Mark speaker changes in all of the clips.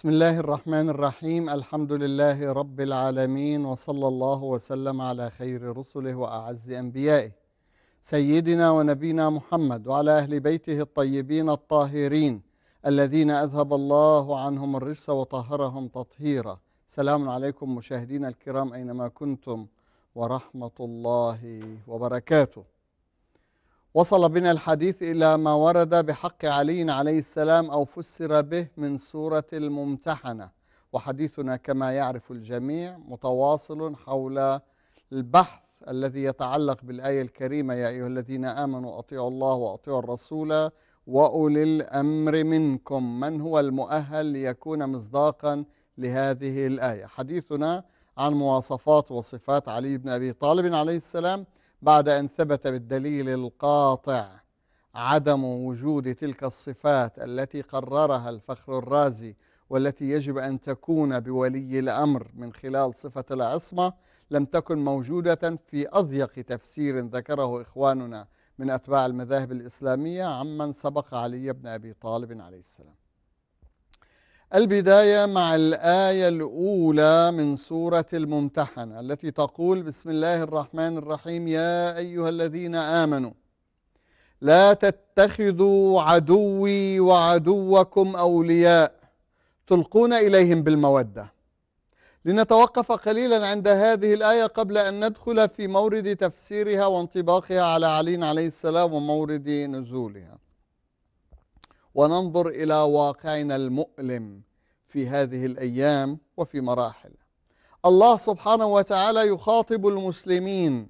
Speaker 1: بسم الله الرحمن الرحيم الحمد لله رب العالمين وصلى الله وسلم على خير رسله وأعز أنبيائه سيدنا ونبينا محمد وعلى أهل بيته الطيبين الطاهرين الذين أذهب الله عنهم الرجس وطهرهم تطهيرا سلام عليكم مشاهدينا الكرام أينما كنتم ورحمة الله وبركاته وصل بنا الحديث إلى ما ورد بحق علي عليه السلام أو فسر به من سورة الممتحنة وحديثنا كما يعرف الجميع متواصل حول البحث الذي يتعلق بالآية الكريمة يا أيها الذين آمنوا أطيعوا الله وأطيعوا الرسول وأولي الأمر منكم من هو المؤهل ليكون مصداقا لهذه الآية حديثنا عن مواصفات وصفات علي بن أبي طالب عليه السلام بعد أن ثبت بالدليل القاطع عدم وجود تلك الصفات التي قررها الفخر الرازي والتي يجب أن تكون بولي الأمر من خلال صفة العصمة لم تكن موجودة في أضيق تفسير ذكره إخواننا من أتباع المذاهب الإسلامية عمن سبق علي بن أبي طالب عليه السلام البداية مع الآية الأولى من سورة الممتحنة التي تقول بسم الله الرحمن الرحيم يا أيها الذين آمنوا لا تتخذوا عدوي وعدوكم أولياء تلقون إليهم بالمودة لنتوقف قليلا عند هذه الآية قبل أن ندخل في مورد تفسيرها وانطباقها على علي عليه السلام ومورد نزولها وننظر إلى واقعنا المؤلم في هذه الأيام وفي مراحل الله سبحانه وتعالى يخاطب المسلمين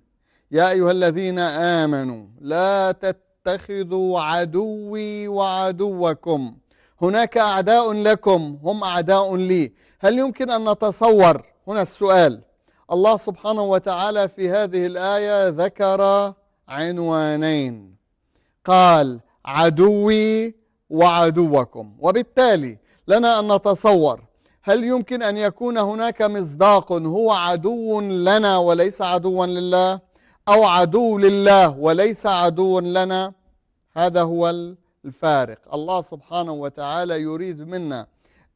Speaker 1: يا أيها الذين آمنوا لا تتخذوا عدوي وعدوكم هناك أعداء لكم هم أعداء لي هل يمكن أن نتصور هنا السؤال الله سبحانه وتعالى في هذه الآية ذكر عنوانين قال عدوي وعدوكم وبالتالي لنا أن نتصور هل يمكن أن يكون هناك مصداق هو عدو لنا وليس عدوا لله أو عدو لله وليس عدو لنا هذا هو الفارق الله سبحانه وتعالى يريد منا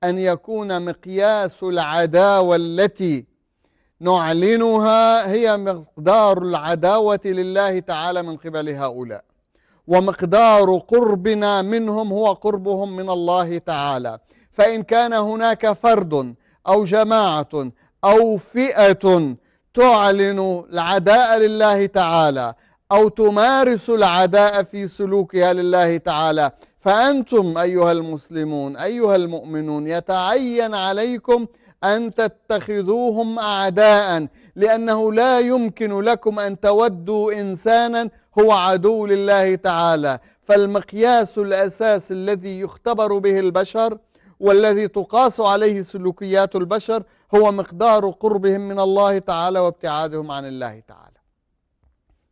Speaker 1: أن يكون مقياس العداوة التي نعلنها هي مقدار العداوة لله تعالى من قبل هؤلاء ومقدار قربنا منهم هو قربهم من الله تعالى فإن كان هناك فرد أو جماعة أو فئة تعلن العداء لله تعالى أو تمارس العداء في سلوكها لله تعالى فأنتم أيها المسلمون أيها المؤمنون يتعين عليكم أن تتخذوهم أعداء لأنه لا يمكن لكم أن تودوا إنسانا هو عدو لله تعالى فالمقياس الأساس الذي يختبر به البشر والذي تقاس عليه سلوكيات البشر هو مقدار قربهم من الله تعالى وابتعادهم عن الله تعالى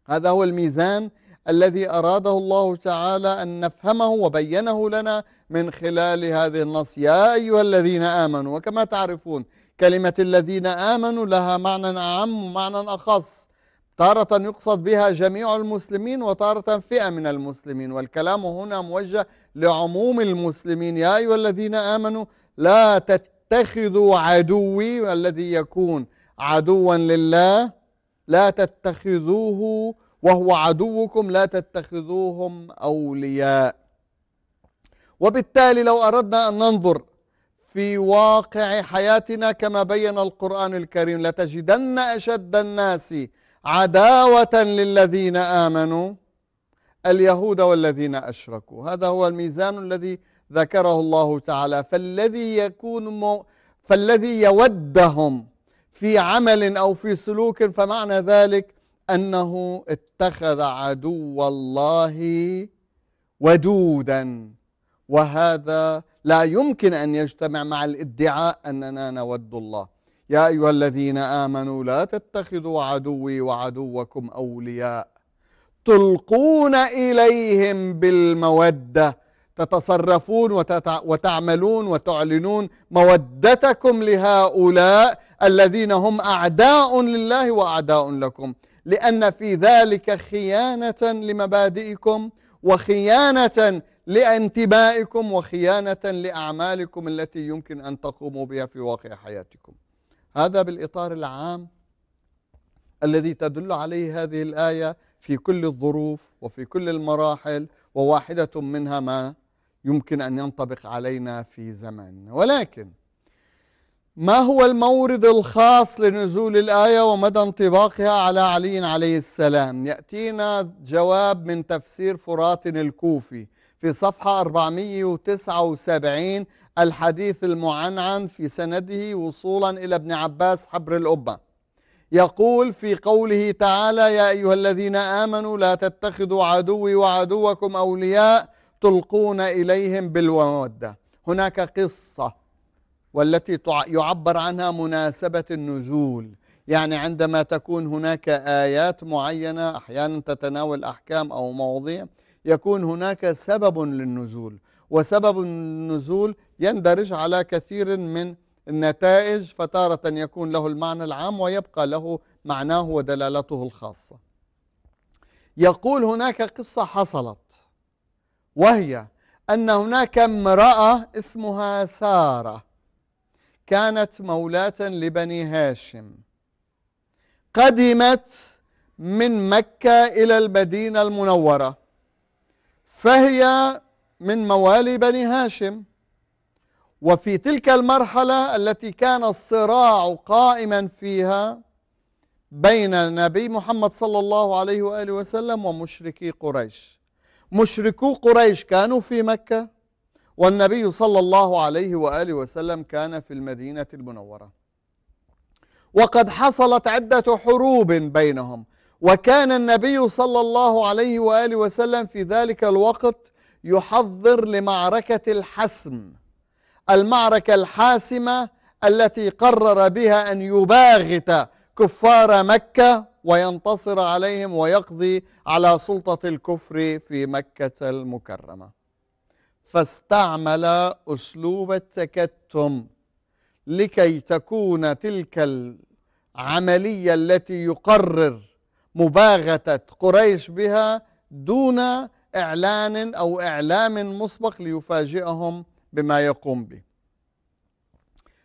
Speaker 1: هذا هو الميزان الذي أراده الله تعالى أن نفهمه وبينه لنا من خلال هذه النص يا أيها الذين آمنوا وكما تعرفون كلمة الذين آمنوا لها معنى أعم ومعنى أخص تارة يقصد بها جميع المسلمين وتارة فئة من المسلمين والكلام هنا موجه لعموم المسلمين يا أيها الذين آمنوا لا تتخذوا عدوي الذي يكون عدوا لله لا تتخذوه وهو عدوكم لا تتخذوهم أولياء وبالتالي لو أردنا أن ننظر في واقع حياتنا كما بين القرآن الكريم لتجدن أشد الناس عداوة للذين آمنوا اليهود والذين أشركوا هذا هو الميزان الذي ذكره الله تعالى فالذي يكون فالذي يودهم في عمل أو في سلوك فمعنى ذلك أنه اتخذ عدو الله ودودا وهذا لا يمكن أن يجتمع مع الادعاء أننا نود الله يا أيها الذين آمنوا لا تتخذوا عدوي وعدوكم أولياء تلقون إليهم بالمودة تتصرفون وتعملون وتعلنون مودتكم لهؤلاء الذين هم أعداء لله وأعداء لكم لأن في ذلك خيانة لمبادئكم وخيانة لانتمائكم وخيانة لأعمالكم التي يمكن أن تقوموا بها في واقع حياتكم هذا بالإطار العام الذي تدل عليه هذه الآية في كل الظروف وفي كل المراحل وواحدة منها ما يمكن أن ينطبق علينا في زماننا ولكن ما هو المورد الخاص لنزول الآية ومدى انطباقها على علي عليه السلام يأتينا جواب من تفسير فرات الكوفي في صفحة 479 الحديث المعنعن في سنده وصولا إلى ابن عباس حبر الأبة يقول في قوله تعالى يا أيها الذين آمنوا لا تتخذوا عدوي وعدوكم أولياء تلقون إليهم بالمودة هناك قصة والتي يعبر عنها مناسبة النزول يعني عندما تكون هناك آيات معينة أحيانا تتناول أحكام أو مواضيع يكون هناك سبب للنزول وسبب النزول يندرج على كثير من النتائج فتارة يكون له المعنى العام ويبقى له معناه ودلالته الخاصة يقول هناك قصة حصلت وهي أن هناك امرأة اسمها سارة كانت مولاة لبني هاشم قدمت من مكة إلى المدينة المنورة فهي من موالي بني هاشم وفي تلك المرحلة التي كان الصراع قائما فيها بين النبي محمد صلى الله عليه وآله وسلم ومشركي قريش مشركو قريش كانوا في مكة والنبي صلى الله عليه وآله وسلم كان في المدينة المنورة وقد حصلت عدة حروب بينهم وكان النبي صلى الله عليه وآله وسلم في ذلك الوقت يحضر لمعركة الحسم المعركة الحاسمة التي قرر بها أن يباغت كفار مكة وينتصر عليهم ويقضي على سلطة الكفر في مكة المكرمة فاستعمل أسلوب التكتم لكي تكون تلك العملية التي يقرر مباغتة قريش بها دون إعلان أو إعلام مسبق ليفاجئهم بما يقوم به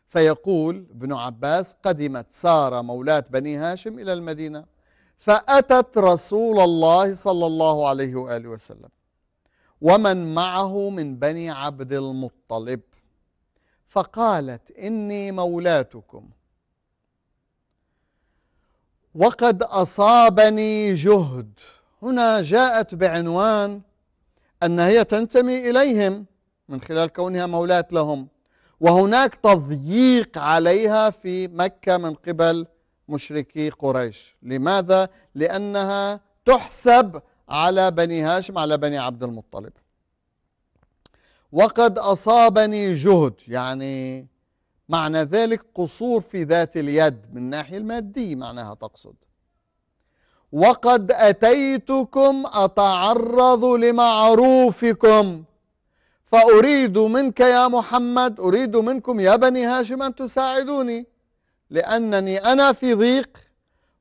Speaker 1: فيقول ابن عباس قدمت سارة مولاة بني هاشم إلى المدينة فأتت رسول الله صلى الله عليه وآله وسلم ومن معه من بني عبد المطلب فقالت إني مولاتكم وقد أصابني جهد هنا جاءت بعنوان أن هي تنتمي إليهم من خلال كونها مولاة لهم وهناك تضييق عليها في مكة من قبل مشركي قريش لماذا؟ لأنها تحسب على بني هاشم على بني عبد المطلب وقد أصابني جهد يعني معنى ذلك قصور في ذات اليد من الناحية المادية معناها تقصد وقد أتيتكم أتعرض لمعروفكم فأريد منك يا محمد أريد منكم يا بني هاشم أن تساعدوني لأنني أنا في ضيق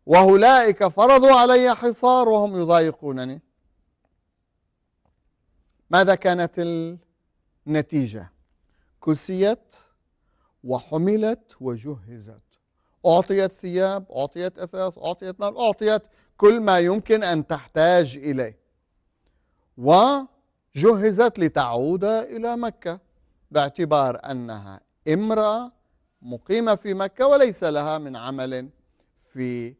Speaker 1: وهؤلاء فرضوا علي حصار وهم يضايقونني ماذا كانت النتيجة كسيت وحملت وجهزت أعطيت ثياب أعطيت أثاث أعطيت مال أعطيت كل ما يمكن أن تحتاج إليه وجهزت لتعود إلى مكة باعتبار أنها امرأة مقيمة في مكة وليس لها من عمل في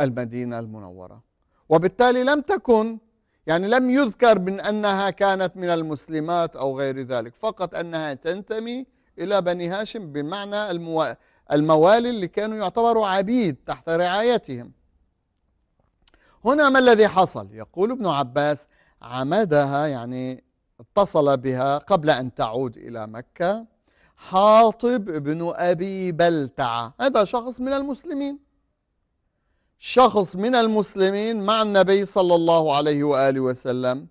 Speaker 1: المدينة المنورة وبالتالي لم تكن يعني لم يذكر من أنها كانت من المسلمات أو غير ذلك فقط أنها تنتمي إلى بني هاشم بمعنى الموالي اللي كانوا يعتبروا عبيد تحت رعايتهم هنا ما الذي حصل يقول ابن عباس عمدها يعني اتصل بها قبل أن تعود إلى مكة حاطب بن أبي بلتعة هذا شخص من المسلمين شخص من المسلمين مع النبي صلى الله عليه وآله وسلم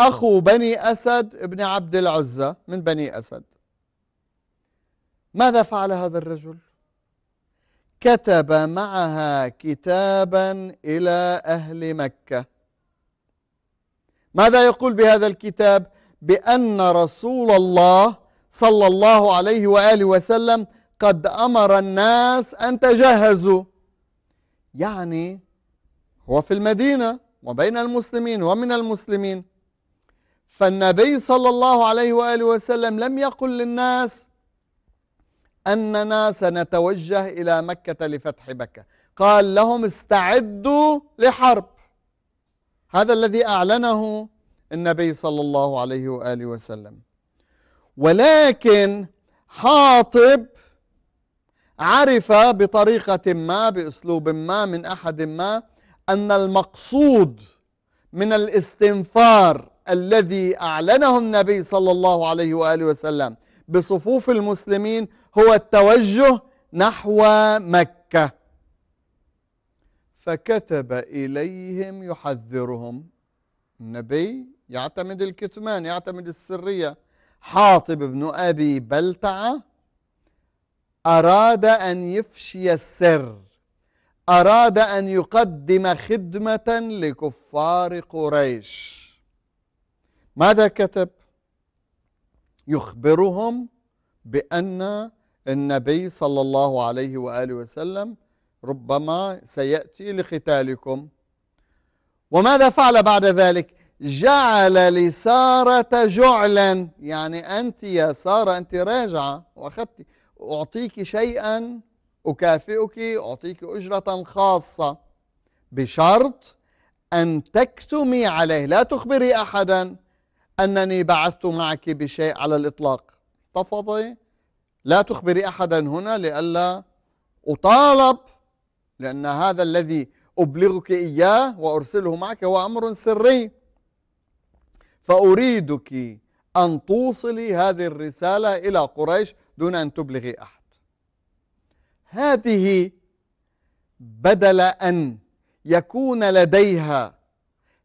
Speaker 1: أخو بني أسد ابن عبد العزة من بني أسد ماذا فعل هذا الرجل؟ كتب معها كتابا إلى أهل مكة ماذا يقول بهذا الكتاب؟ بأن رسول الله صلى الله عليه وآله وسلم قد أمر الناس أن تجهزوا يعني هو في المدينة وبين المسلمين ومن المسلمين فالنبي صلى الله عليه وآله وسلم لم يقل للناس أننا سنتوجه إلى مكة لفتح مكة قال لهم استعدوا لحرب هذا الذي أعلنه النبي صلى الله عليه وآله وسلم ولكن حاطب عرف بطريقة ما بأسلوب ما من أحد ما أن المقصود من الاستنفار الذي أعلنه النبي صلى الله عليه وآله وسلم بصفوف المسلمين هو التوجه نحو مكة فكتب إليهم يحذرهم النبي يعتمد الكتمان يعتمد السرية حاطب بن أبي بلتعة أراد أن يفشي السر أراد أن يقدم خدمة لكفار قريش ماذا كتب؟ يخبرهم بأن النبي صلى الله عليه وآله وسلم ربما سيأتي لقتالكم وماذا فعل بعد ذلك جعل لسارة جعلا يعني أنت يا سارة أنت راجعة وأخذت أعطيك شيئا أكافئك أعطيك أجرة خاصة بشرط أن تكتمي عليه لا تخبري أحدا أنني بعثت معك بشيء على الإطلاق احتفظي لا تخبري أحدا هنا لئلا أطالب لأن هذا الذي أبلغك إياه وأرسله معك هو أمر سري فأريدك أن توصلي هذه الرسالة إلى قريش دون أن تبلغي أحد هذه بدل أن يكون لديها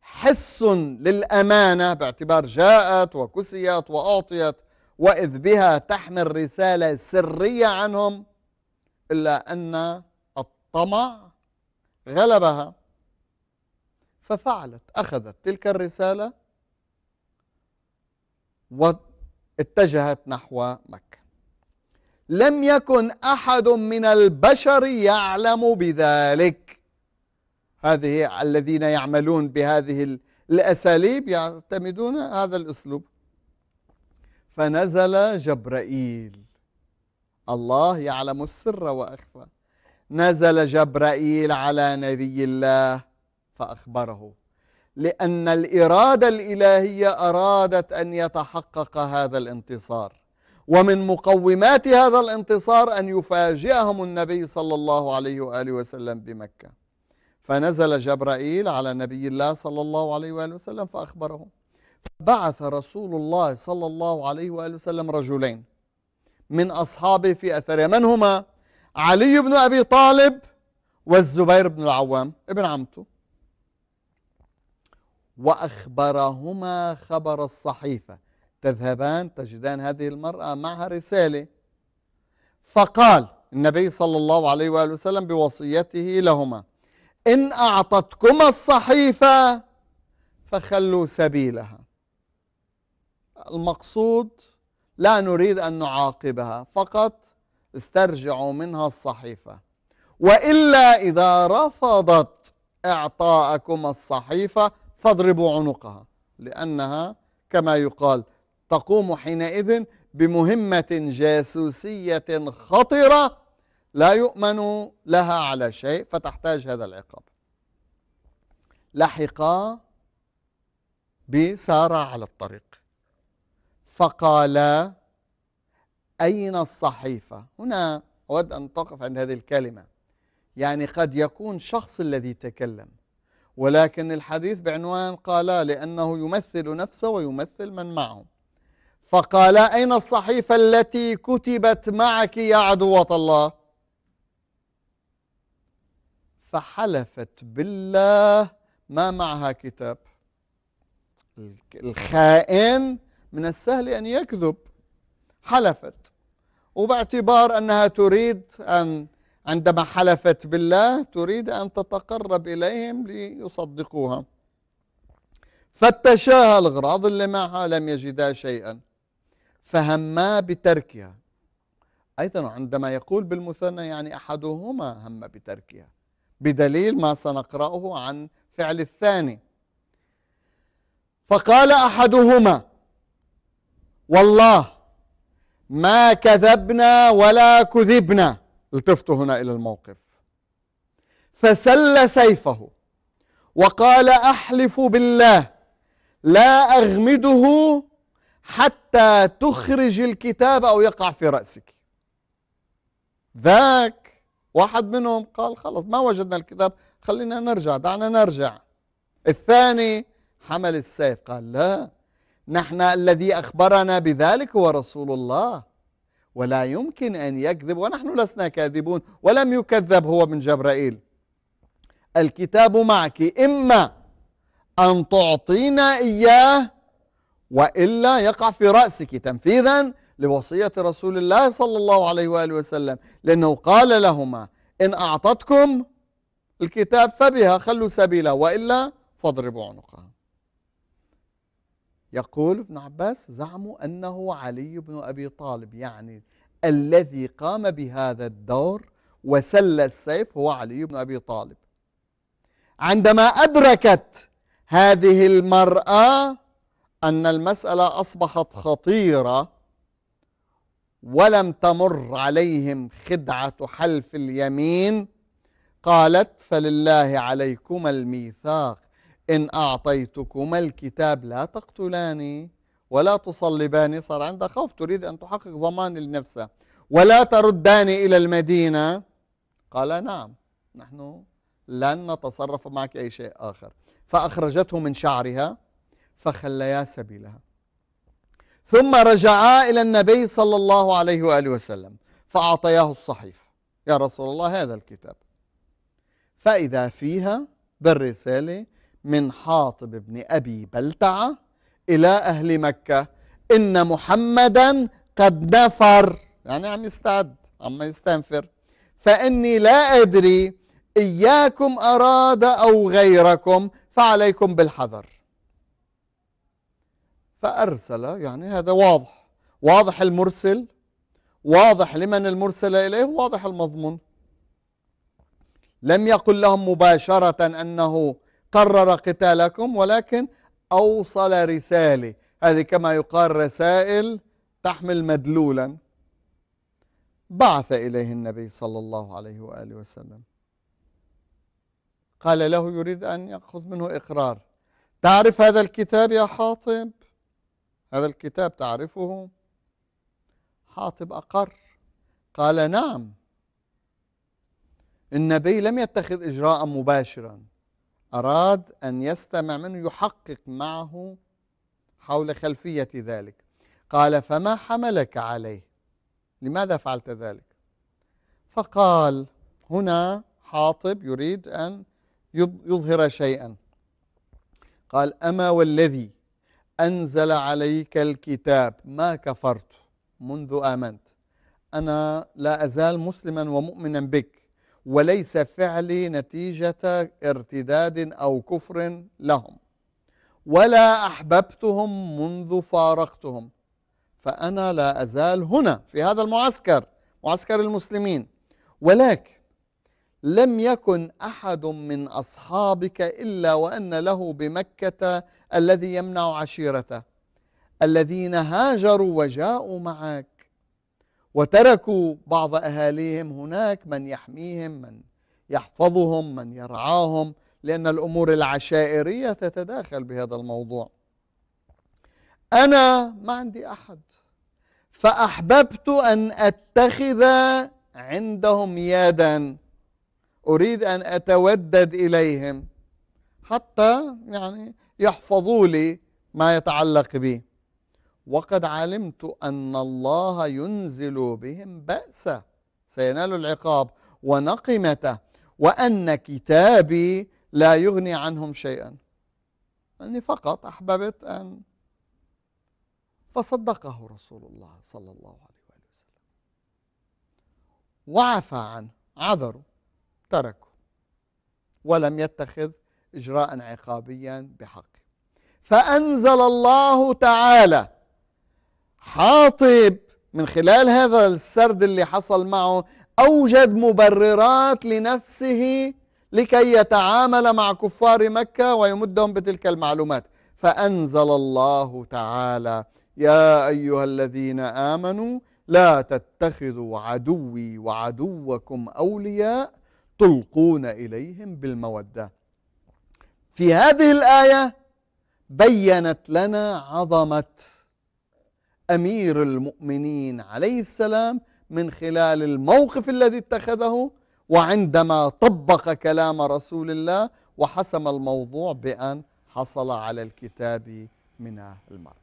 Speaker 1: حس للأمانة باعتبار جاءت وكسيت وأعطيت وإذ بها تحمل رسالة سرية عنهم إلا أن الطمع غلبها ففعلت أخذت تلك الرسالة واتجهت نحو مكة لم يكن أحد من البشر يعلم بذلك هذه الذين يعملون بهذه الأساليب يعتمدون هذا الأسلوب فنزل جبرائيل الله يعلم السر وأخفى نزل جبرائيل على نبي الله فأخبره لأن الإرادة الإلهية أرادت أن يتحقق هذا الانتصار ومن مقومات هذا الانتصار أن يفاجئهم النبي صلى الله عليه وآله وسلم بمكة فنزل جبرائيل على نبي الله صلى الله عليه وآله وسلم فاخبرهم بعث رسول الله صلى الله عليه وآله وسلم رجلين من أصحابه في أثره من هما علي بن أبي طالب والزبير بن العوام ابن عمته وأخبرهما خبر الصحيفة تذهبان تجدان هذه المرأة معها رسالة فقال النبي صلى الله عليه وآله وسلم بوصيته لهما إن أعطتكما الصحيفة فخلوا سبيلها المقصود لا نريد أن نعاقبها فقط استرجعوا منها الصحيفة وإلا إذا رفضت إعطاءكم الصحيفة فاضربوا عنقها لأنها كما يقال تقوم حينئذ بمهمة جاسوسية خطرة لا يؤمن لها على شيء فتحتاج هذا العقاب لحقا بسارة على الطريق فقال أين الصحيفة هنا أود أن تقف عند هذه الكلمة يعني قد يكون شخص الذي تكلم ولكن الحديث بعنوان قال لأنه يمثل نفسه ويمثل من معه فقال أين الصحيفة التي كتبت معك يا عدوة الله فحلفت بالله ما معها كتاب الخائن من السهل أن يكذب حلفت وباعتبار أنها تريد أن عندما حلفت بالله تريد أن تتقرب إليهم ليصدقوها فتشاها الغراض اللي معها لم يجدا شيئا فهما بتركها أيضا عندما يقول بالمثنى يعني أحدهما هم بتركها بدليل ما سنقرأه عن فعل الثاني فقال أحدهما والله ما كذبنا ولا كذبنا التفتوا هنا إلى الموقف فسل سيفه وقال أحلف بالله لا أغمده حتى تخرج الكتاب أو يقع في رأسك ذاك واحد منهم قال خلص ما وجدنا الكتاب خلينا نرجع دعنا نرجع الثاني حمل السيف قال لا نحن الذي أخبرنا بذلك هو رسول الله ولا يمكن أن يكذب ونحن لسنا كاذبون ولم يكذب هو من جبرائيل الكتاب معك إما أن تعطينا إياه وإلا يقع في رأسك تنفيذا لوصية رسول الله صلى الله عليه وآله وسلم لأنه قال لهما إن أعطتكم الكتاب فبها خلوا سبيله وإلا فاضربوا عنقها يقول ابن عباس زعموا أنه علي بن أبي طالب يعني الذي قام بهذا الدور وسل السيف هو علي بن أبي طالب عندما أدركت هذه المرأة أن المسألة أصبحت خطيرة ولم تمر عليهم خدعة حلف اليمين قالت فلله عليكم الميثاق إن أعطيتكما الكتاب لا تقتلاني ولا تصلباني صار عندها خوف تريد أن تحقق ضمان لنفسها ولا ترداني إلى المدينة قال نعم نحن لن نتصرف معك أي شيء آخر فأخرجته من شعرها فخليا سبيلها ثم رجعا إلى النبي صلى الله عليه وآله وسلم فأعطياه الصحيفة يا رسول الله هذا الكتاب فإذا فيها بالرسالة من حاطب بن أبي بلتعة إلى أهل مكة إن محمدا قد نفر يعني عم يستعد عم يستنفر فإني لا أدري إياكم أراد أو غيركم فعليكم بالحذر فأرسل يعني هذا واضح واضح المرسل واضح لمن المرسل إليه واضح المضمون لم يقل لهم مباشرة أنه قرر قتالكم ولكن أوصل رسالة هذه كما يقال رسائل تحمل مدلولا بعث إليه النبي صلى الله عليه وآله وسلم قال له يريد أن يأخذ منه إقرار تعرف هذا الكتاب يا حاطب هذا الكتاب تعرفه حاطب أقر قال نعم النبي لم يتخذ إجراء مباشرا أراد أن يستمع منه يحقق معه حول خلفية ذلك قال فما حملك عليه لماذا فعلت ذلك فقال هنا حاطب يريد أن يظهر شيئا قال أما والذي أنزل عليك الكتاب ما كفرت منذ آمنت أنا لا أزال مسلما ومؤمنا بك وليس فعلي نتيجة ارتداد أو كفر لهم ولا أحببتهم منذ فارقتهم فأنا لا أزال هنا في هذا المعسكر معسكر المسلمين ولكن لم يكن أحد من أصحابك إلا وأن له بمكة الذي يمنع عشيرته الذين هاجروا وجاءوا معك وتركوا بعض أهاليهم هناك من يحميهم من يحفظهم من يرعاهم لأن الأمور العشائرية تتداخل بهذا الموضوع أنا ما عندي أحد فأحببت أن أتخذ عندهم يدا أريد أن أتودد إليهم حتى يعني يحفظوا لي ما يتعلق بي وقد علمت أن الله ينزل بهم بأسا سينال العقاب ونقمته وأن كتابي لا يغني عنهم شيئا أني فقط أحببت أن فصدقه رسول الله صلى الله عليه وآله وسلم وعفى عنه عذره تركه ولم يتخذ إجراء عقابيا بحقه فأنزل الله تعالى حاطب من خلال هذا السرد اللي حصل معه أوجد مبررات لنفسه لكي يتعامل مع كفار مكة ويمدهم بتلك المعلومات فأنزل الله تعالى يا أيها الذين آمنوا لا تتخذوا عدوي وعدوكم أولياء تلقون إليهم بالمودة في هذه الآية بيّنت لنا عظمة أمير المؤمنين عليه السلام من خلال الموقف الذي اتخذه وعندما طبق كلام رسول الله وحسم الموضوع بأن حصل على الكتاب من المرأة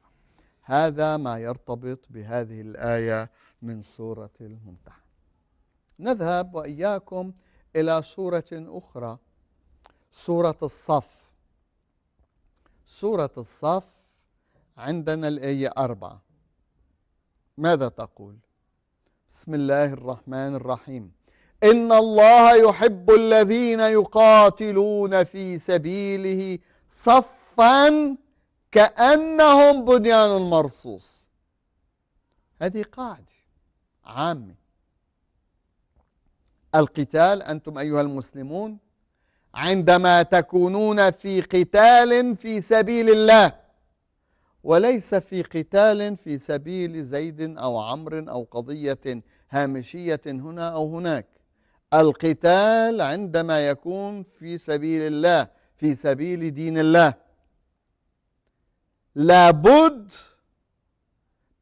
Speaker 1: هذا ما يرتبط بهذه الآية من سورة الممتحن نذهب وإياكم إلى سورة أخرى سورة الصف سورة الصف عندنا الآية أربعة ماذا تقول بسم الله الرحمن الرحيم إن الله يحب الذين يقاتلون في سبيله صفا كأنهم بنيان مرصوص هذه قاعدة عامة القتال أنتم أيها المسلمون عندما تكونون في قتال في سبيل الله وليس في قتال في سبيل زيد أو عمر أو قضية هامشية هنا أو هناك القتال عندما يكون في سبيل الله في سبيل دين الله لابد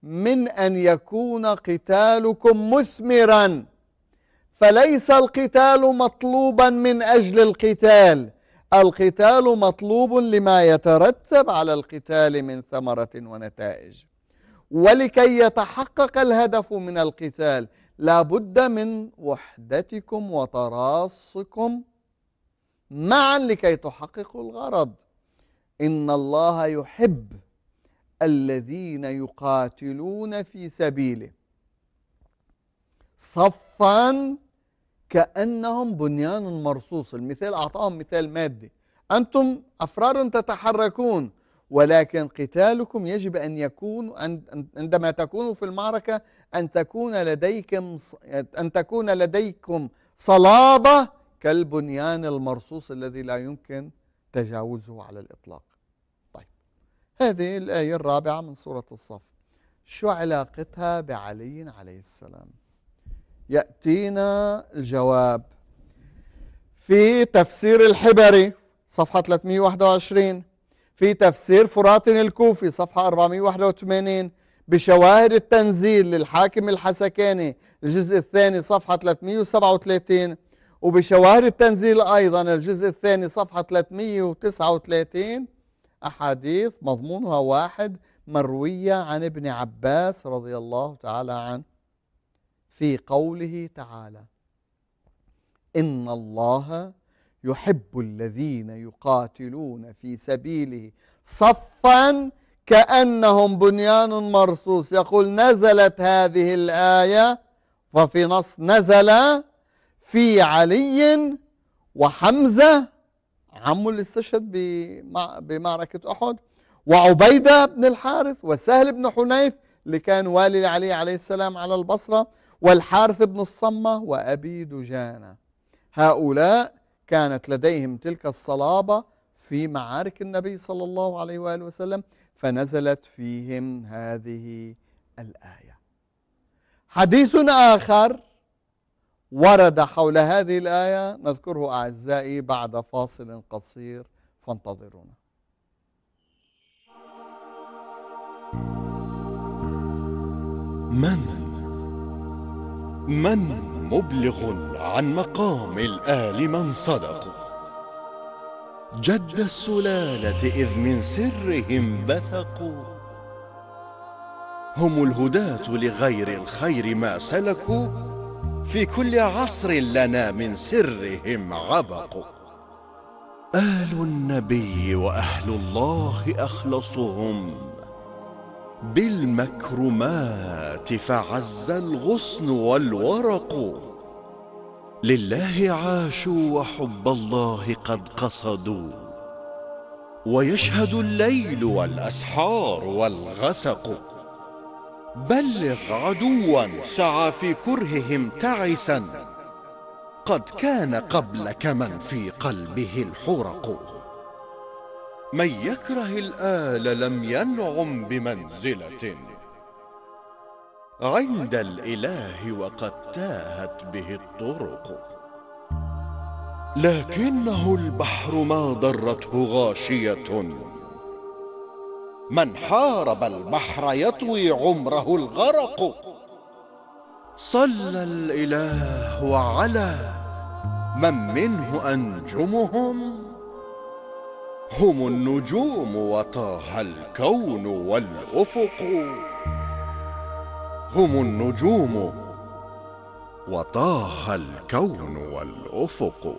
Speaker 1: من أن يكون قتالكم مثمرا فليس القتال مطلوبا من أجل القتال القتال مطلوب لما يترتب على القتال من ثمرة ونتائج ولكي يتحقق الهدف من القتال لا بد من وحدتكم وتراصكم معا لكي تحققوا الغرض إن الله يحب الذين يقاتلون في سبيله صفا كأنهم بنيان مرصوص المثال أعطاهم مثال مادي أنتم أفرار تتحركون ولكن قتالكم يجب أن يكون عندما تكونوا في المعركة أن تكون لديكم أن تكون لديكم صلابة كالبنيان المرصوص الذي لا يمكن تجاوزه على الإطلاق طيب هذه الآية الرابعة من سورة الصف شو علاقتها بعلي عليه السلام يأتينا الجواب في تفسير الحبري صفحة 321 في تفسير فراتن الكوفي صفحة 481 بشواهد التنزيل للحاكم الحسكاني الجزء الثاني صفحة 337 وبشواهد التنزيل أيضا الجزء الثاني صفحة 339 أحاديث مضمونها واحد مروية عن ابن عباس رضي الله تعالى عنه في قوله تعالى إن الله يحب الذين يقاتلون في سبيله صفا كأنهم بنيان مرصوص يقول نزلت هذه الآية وفي نص نزل في علي وحمزة عمه اللي استشهد بمعركة أحد وعبيدة بن الحارث وسهل بن حنيف اللي كان والي علي عليه السلام على البصرة والحارث بن الصمة وأبي دجانة هؤلاء كانت لديهم تلك الصلابة في معارك النبي صلى الله عليه وآله وسلم فنزلت فيهم هذه الآية حديث آخر ورد حول هذه الآية نذكره أعزائي بعد فاصل قصير فانتظرونا
Speaker 2: من من مبلغ عن مقام الآل من صدقوا جد السلالة إذ من سرهم بثقوا هم الهداة لغير الخير ما سلكوا في كل عصر لنا من سرهم عبقوا آل النبي وأهل الله أخلصهم بالمكرمات فعز الغصن والورق لله عاشوا وحب الله قد قصدوا ويشهد الليل والاسحار والغسق بلغ عدوا سعى في كرههم تعسا قد كان قبلك من في قلبه الحرق من يكره الآل لم ينعم بمنزلة عند الإله وقد تاهت به الطرق لكنه البحر ما ضرته غاشية من حارب البحر يطوي عمره الغرق صلى الإله على من منه أنجمهم هم النجوم وطه الكون والأفق هم النجوم وطه الكون والأفق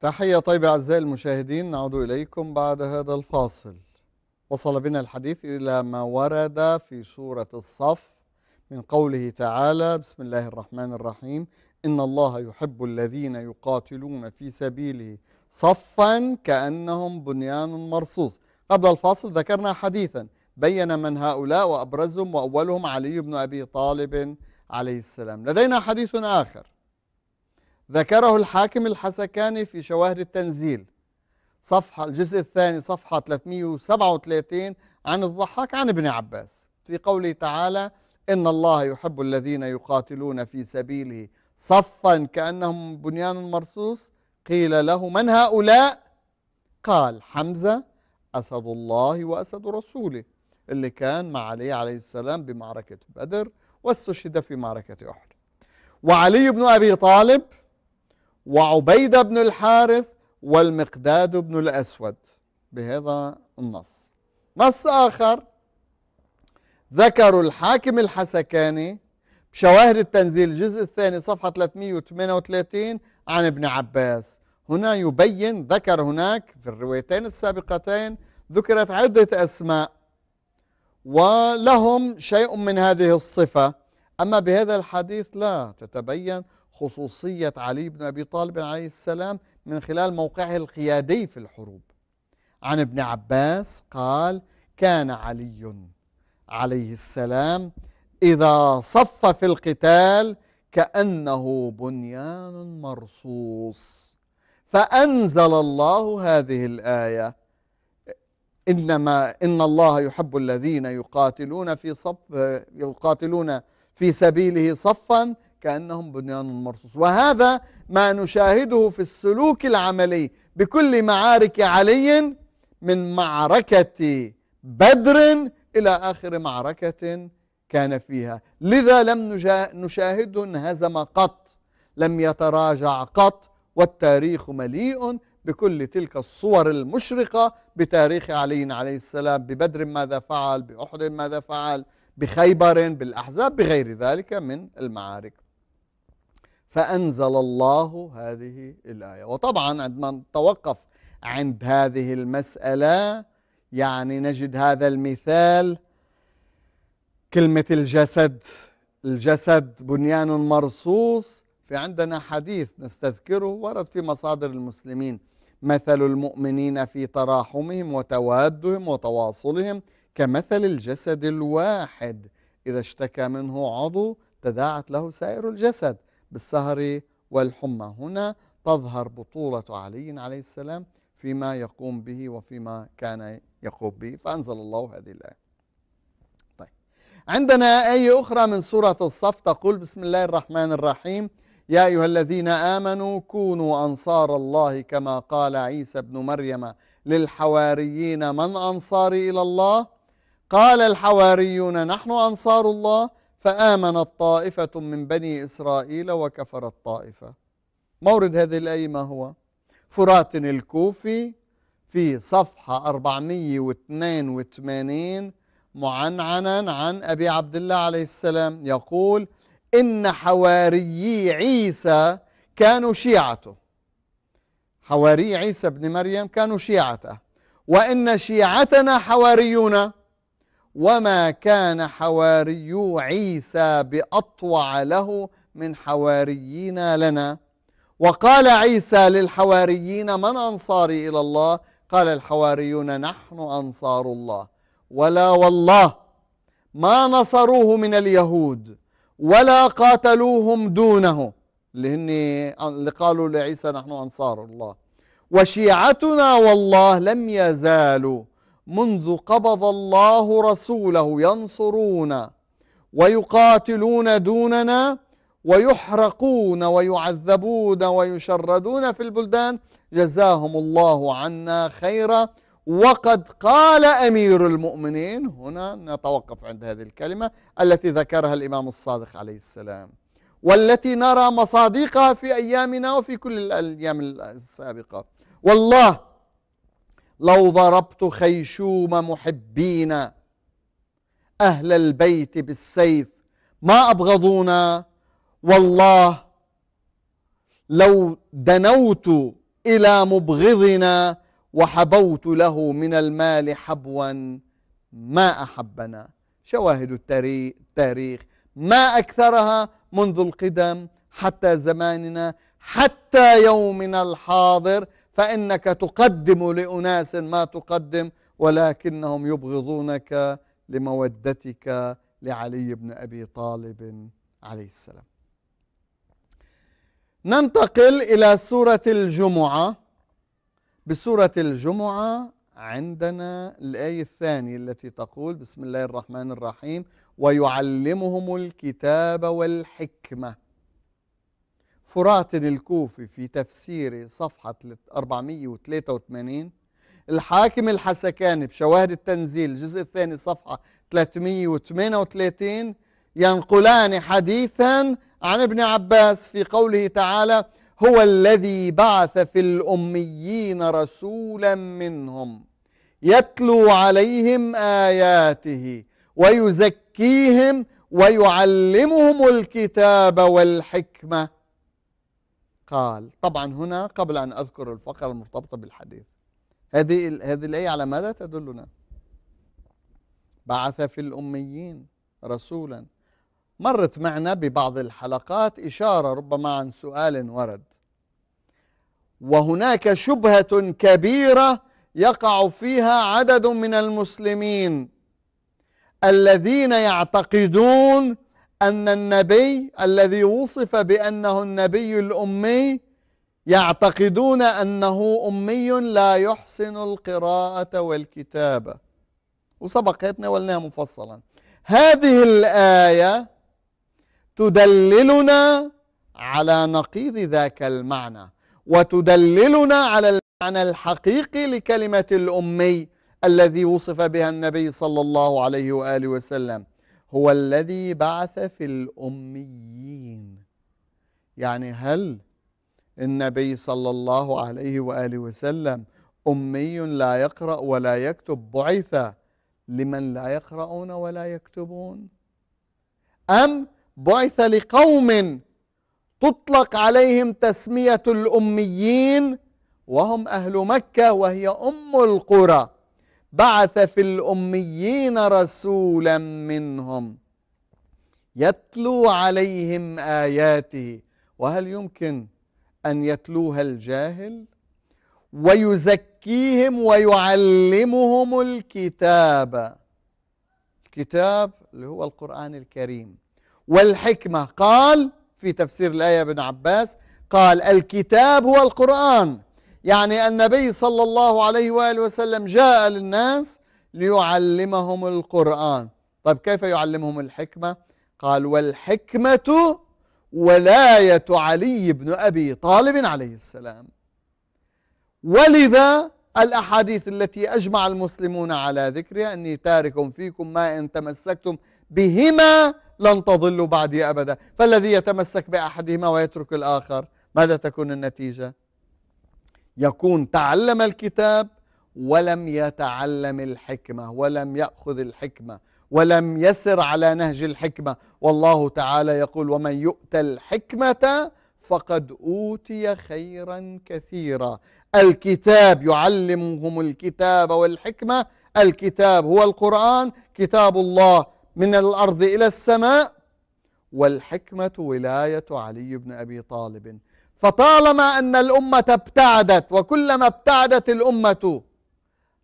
Speaker 1: تحية طيبة أعزائي المشاهدين نعود إليكم بعد هذا الفاصل وصل بنا الحديث إلى ما ورد في سورة الصف من قوله تعالى بسم الله الرحمن الرحيم إن الله يحب الذين يقاتلون في سبيله صفا كأنهم بنيان مرصوص قبل الفاصل ذكرنا حديثا بين من هؤلاء وأبرزهم وأولهم علي بن أبي طالب عليه السلام لدينا حديث آخر ذكره الحاكم الحسكاني في شواهد التنزيل صفحة الجزء الثاني صفحة 337 عن الضحاك عن ابن عباس في قوله تعالى إن الله يحب الذين يقاتلون في سبيله صفا كأنهم بنيان مرصوص قيل له من هؤلاء قال حمزة أسد الله وأسد رسوله اللي كان مع علي عليه السلام بمعركة بدر واستشهد في معركة أحد وعلي بن أبي طالب وعبيدة بن الحارث والمقداد بن الأسود بهذا النص نص آخر ذكروا الحاكم الحسكاني بشواهد التنزيل الجزء الثاني صفحة 338 عن ابن عباس هنا يبين ذكر هناك في الروايتين السابقتين ذكرت عدة أسماء ولهم شيء من هذه الصفة أما بهذا الحديث لا تتبين خصوصية علي بن أبي طالب عليه السلام من خلال موقعه القيادي في الحروب عن ابن عباس قال كان علي عليه السلام إذا صف في القتال كأنه بنيان مرصوص فأنزل الله هذه الآية إنما إن الله يحب الذين يقاتلون في صف يقاتلون في سبيله صفا كأنهم بنيان مرصوص وهذا ما نشاهده في السلوك العملي بكل معارك علي من معركة بدر إلى آخر معركة كان فيها لذا لم نشاهده انهزم قط لم يتراجع قط والتاريخ مليء بكل تلك الصور المشرقة بتاريخ علي عليه السلام ببدر ماذا فعل بأحد ماذا فعل بخيبر بالأحزاب بغير ذلك من المعارك فأنزل الله هذه الآية وطبعا عندما نتوقف عند هذه المسألة يعني نجد هذا المثال كلمة الجسد الجسد بنيان مرصوص في عندنا حديث نستذكره ورد في مصادر المسلمين مثل المؤمنين في تراحمهم وتوادهم وتواصلهم كمثل الجسد الواحد إذا اشتكى منه عضو تداعت له سائر الجسد بالسهر والحمى هنا تظهر بطولة علي عليه السلام فيما يقوم به وفيما كان يقوم به فأنزل الله هذه الآية طيب عندنا آية أخرى من سورة الصف تقول بسم الله الرحمن الرحيم يا أيها الذين آمنوا كونوا أنصار الله كما قال عيسى ابن مريم للحواريين من أنصاري إلى الله قال الحواريون نحن أنصار الله فآمنت طائفة من بني إسرائيل وكفرت طائفة مورد هذه الآية ما هو؟ فرات الكوفي في صفحة 482 معنعنا عن أبي عبد الله عليه السلام يقول إن حواريي عيسى كانوا شيعته حواري عيسى بن مريم كانوا شيعته وإن شيعتنا حواريون وما كان حواري عيسى بأطوع له من حواريين لنا وقال عيسى للحواريين من أنصاري إلى الله قال الحواريون نحن أنصار الله ولا والله ما نصروه من اليهود ولا قاتلوهم دونه اللي هن اللي قالوا لعيسى نحن أنصار الله وشيعتنا والله لم يزالوا منذ قبض الله رسوله ينصرون ويقاتلون دوننا ويحرقون ويعذبون ويشردون في البلدان جزاهم الله عنا خيرا وقد قال أمير المؤمنين هنا نتوقف عند هذه الكلمة التي ذكرها الإمام الصادق عليه السلام والتي نرى مصادقها في أيامنا وفي كل الأيام السابقة والله لو ضربت خيشوم محبينا أهل البيت بالسيف ما أبغضونا والله لو دنوت إلى مبغضنا وحبوت له من المال حبوا ما أحبنا شواهد التاريخ ما أكثرها منذ القدم حتى زماننا حتى يومنا الحاضر فإنك تقدم لأناس ما تقدم ولكنهم يبغضونك لمودتك لعلي بن أبي طالب عليه السلام ننتقل إلى سورة الجمعة بسورة الجمعة عندنا الآية الثانية التي تقول بسم الله الرحمن الرحيم ويعلمهم الكتاب والحكمة فرات الكوفي في تفسيره صفحة 483 الحاكم الحسكاني بشواهد التنزيل الجزء الثاني صفحة 338 ينقلان حديثا عن ابن عباس في قوله تعالى هو الذي بعث في الأميين رسولا منهم يتلو عليهم آياته ويزكيهم ويعلمهم الكتاب والحكمة قال طبعا هنا قبل أن أذكر الفقرة المرتبطة بالحديث هذه هذه الآية على ماذا تدلنا بعث في الأميين رسولا مرت معنا ببعض الحلقات إشارة ربما عن سؤال ورد وهناك شبهة كبيرة يقع فيها عدد من المسلمين الذين يعتقدون أن النبي الذي وصف بأنه النبي الأمي يعتقدون أنه أمي لا يحسن القراءة والكتابة وسبق يتناولناها مفصلا هذه الآية تدللنا على نقيض ذاك المعنى وتدللنا على المعنى الحقيقي لكلمة الأمي الذي وصف بها النبي صلى الله عليه وآله وسلم هو الذي بعث في الأميين يعني هل النبي صلى الله عليه وآله وسلم أمي لا يقرأ ولا يكتب بعث لمن لا يقرؤون ولا يكتبون أم بعث لقوم تطلق عليهم تسمية الأميين وهم أهل مكة وهي أم القرى بعث في الأميين رسولا منهم يتلو عليهم آياته وهل يمكن أن يتلوها الجاهل ويزكيهم ويعلمهم الكتاب الكتاب اللي هو القرآن الكريم والحكمة قال في تفسير الآية ابن عباس قال الكتاب هو القرآن يعني النبي صلى الله عليه وآله وسلم جاء للناس ليعلمهم القرآن طيب كيف يعلمهم الحكمة قال والحكمة ولاية علي بن أبي طالب عليه السلام ولذا الأحاديث التي أجمع المسلمون على ذكرها أني تارك فيكم ما إن تمسكتم بهما لن تضلوا بعدي أبدا فالذي يتمسك بأحدهما ويترك الآخر ماذا تكون النتيجة؟ يكون تعلم الكتاب ولم يتعلم الحكمة ولم يأخذ الحكمة ولم يسر على نهج الحكمة والله تعالى يقول ومن يؤتى الحكمة فقد أوتي خيرا كثيرا الكتاب يعلمهم الكتاب والحكمة الكتاب هو القرآن كتاب الله من الأرض إلى السماء والحكمة ولاية علي بن أبي طالب فطالما أن الأمة ابتعدت وكلما ابتعدت الأمة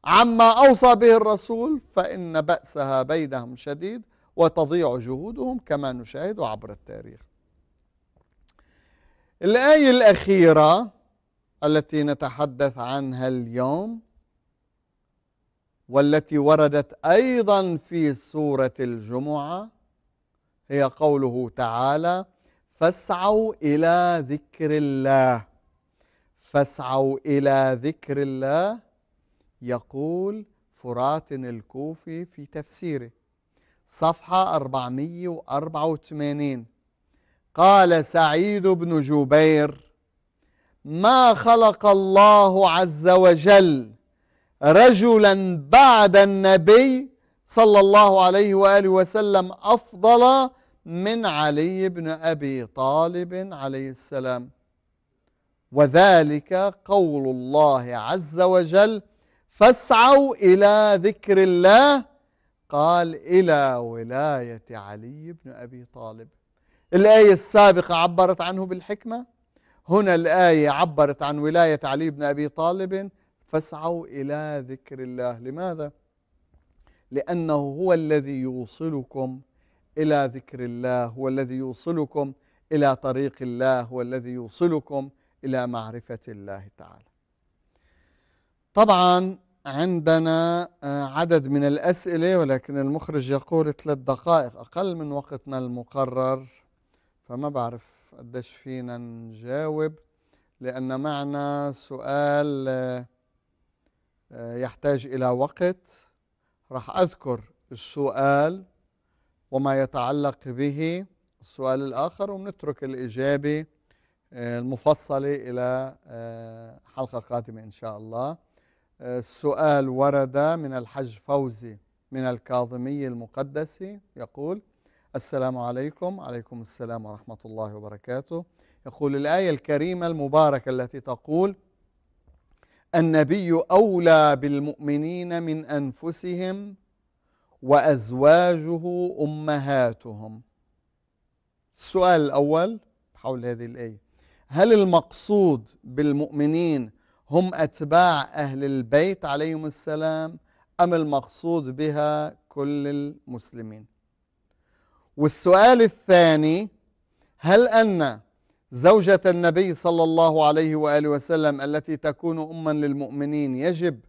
Speaker 1: عما أوصى به الرسول فإن بأسها بينهم شديد وتضيع جهودهم كما نشاهد عبر التاريخ الآية الأخيرة التي نتحدث عنها اليوم والتي وردت أيضا في سورة الجمعة هي قوله تعالى فاسعوا إلى ذكر الله فاسعوا إلى ذكر الله يقول فرات الكوفي في تفسيره صفحة 484 قال سعيد بن جبير ما خلق الله عز وجل رجلا بعد النبي صلى الله عليه وآله وسلم أفضل من علي بن أبي طالب عليه السلام وذلك قول الله عز وجل فاسعوا إلى ذكر الله قال إلى ولاية علي بن أبي طالب الآية السابقة عبرت عنه بالحكمة هنا الآية عبرت عن ولاية علي بن أبي طالب فاسعوا إلى ذكر الله لماذا؟ لأنه هو الذي يوصلكم إلى ذكر الله هو الذي يوصلكم إلى طريق الله هو الذي يوصلكم إلى معرفة الله تعالى طبعا عندنا آه، عدد من الأسئلة ولكن المخرج يقول ثلاث دقائق أقل من وقتنا المقرر فما بعرف قديش فينا نجاوب لأن معنا سؤال آه، آه، يحتاج إلى وقت راح أذكر السؤال وما يتعلق به السؤال الآخر ونترك الإجابة آه، المفصلة إلى آه، حلقة قادمة إن شاء الله آه، السؤال ورد من الحج فوزي من الكاظمي المقدسة يقول السلام عليكم عليكم السلام ورحمة الله وبركاته يقول الآية الكريمة المباركة التي تقول النبي أولى بالمؤمنين من أنفسهم وأزواجه أمهاتهم السؤال الأول حول هذه الآية هل المقصود بالمؤمنين هم أتباع أهل البيت عليهم السلام أم المقصود بها كل المسلمين والسؤال الثاني هل أن زوجة النبي صلى الله عليه وآله وسلم التي تكون أما للمؤمنين يجب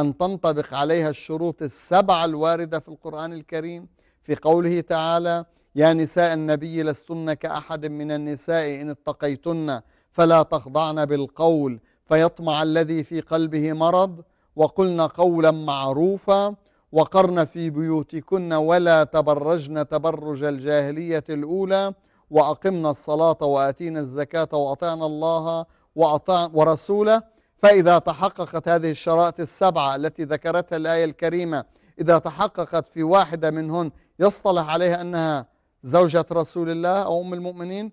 Speaker 1: أن تنطبق عليها الشروط السبعة الواردة في القرآن الكريم في قوله تعالى يا نساء النبي لستن كأحد من النساء إن اتقيتن فلا تخضعن بالقول فيطمع الذي في قلبه مرض وقلن قولا معروفا وقرن في بيوتكن ولا تبرجن تبرج الجاهلية الأولى وأقمنا الصلاة وآتينا الزكاة وأطعنا الله وأطع ورسوله فإذا تحققت هذه الشرائط السبعة التي ذكرتها الآية الكريمة إذا تحققت في واحدة منهن يصطلح عليها أنها زوجة رسول الله أو أم المؤمنين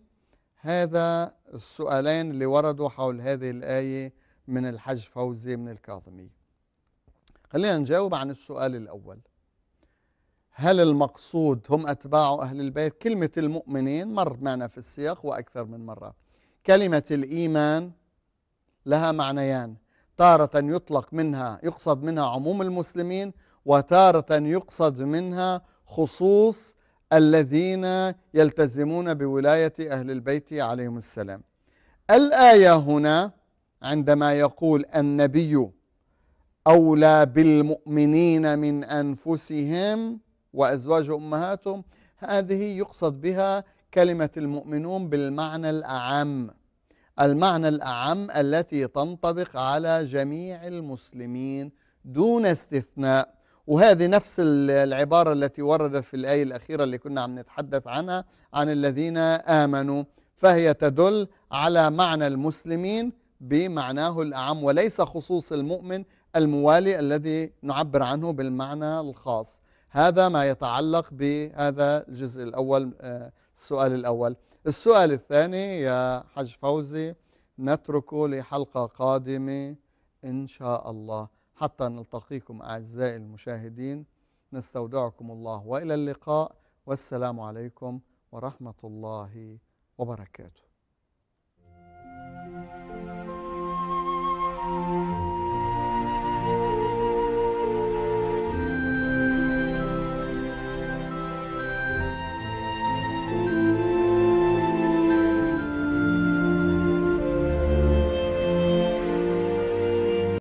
Speaker 1: هذا السؤالين اللي وردوا حول هذه الآية من الحج فوزي من الكاظمي خلينا نجاوب عن السؤال الأول هل المقصود هم أتباع أهل البيت كلمة المؤمنين مر معنا في السياق وأكثر من مرة كلمة الإيمان لها معنيان تارة يطلق منها يقصد منها عموم المسلمين وتارة يقصد منها خصوص الذين يلتزمون بولاية أهل البيت عليهم السلام الآية هنا عندما يقول النبي أولى بالمؤمنين من أنفسهم وأزواج أمهاتهم هذه يقصد بها كلمة المؤمنون بالمعنى الأعم المعنى الأعم التي تنطبق على جميع المسلمين دون استثناء وهذه نفس العبارة التي وردت في الآية الأخيرة اللي كنا عم نتحدث عنها عن الذين آمنوا فهي تدل على معنى المسلمين بمعناه الأعم وليس خصوص المؤمن الموالي الذي نعبر عنه بالمعنى الخاص هذا ما يتعلق بهذا الجزء الأول آه، السؤال الأول السؤال الثاني يا حج فوزي نتركه لحلقة قادمة إن شاء الله حتى نلتقيكم أعزائي المشاهدين نستودعكم الله وإلى اللقاء والسلام عليكم ورحمة الله وبركاته